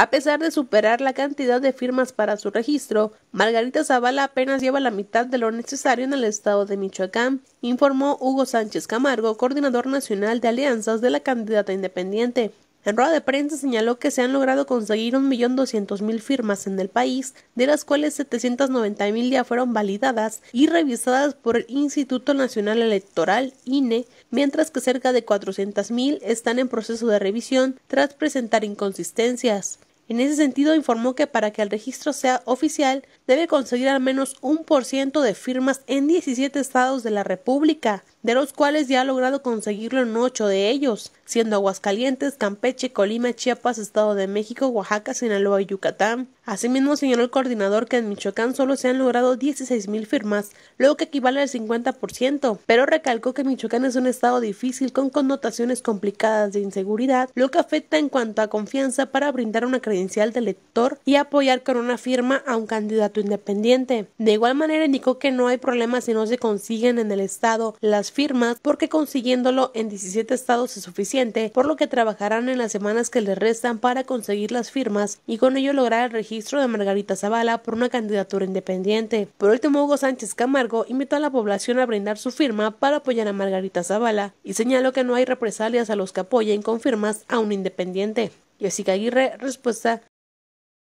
A pesar de superar la cantidad de firmas para su registro, Margarita Zavala apenas lleva la mitad de lo necesario en el estado de Michoacán, informó Hugo Sánchez Camargo, coordinador nacional de alianzas de la candidata independiente. En rueda de prensa señaló que se han logrado conseguir 1.200.000 firmas en el país, de las cuales 790.000 ya fueron validadas y revisadas por el Instituto Nacional Electoral, INE, mientras que cerca de 400.000 están en proceso de revisión tras presentar inconsistencias. En ese sentido, informó que para que el registro sea oficial, debe conseguir al menos un por ciento de firmas en 17 estados de la República de los cuales ya ha logrado conseguirlo en ocho de ellos, siendo Aguascalientes, Campeche, Colima, Chiapas, Estado de México, Oaxaca, Sinaloa y Yucatán. Asimismo, señaló el coordinador que en Michoacán solo se han logrado 16.000 firmas, lo que equivale al 50%, pero recalcó que Michoacán es un estado difícil con connotaciones complicadas de inseguridad, lo que afecta en cuanto a confianza para brindar una credencial de lector y apoyar con una firma a un candidato independiente. De igual manera, indicó que no hay problemas si no se consiguen en el estado las firmas porque consiguiéndolo en 17 estados es suficiente, por lo que trabajarán en las semanas que les restan para conseguir las firmas y con ello lograr el registro de Margarita Zavala por una candidatura independiente. Por último, Hugo Sánchez Camargo invitó a la población a brindar su firma para apoyar a Margarita Zavala y señaló que no hay represalias a los que apoyen con firmas a un independiente. Jessica Aguirre, respuesta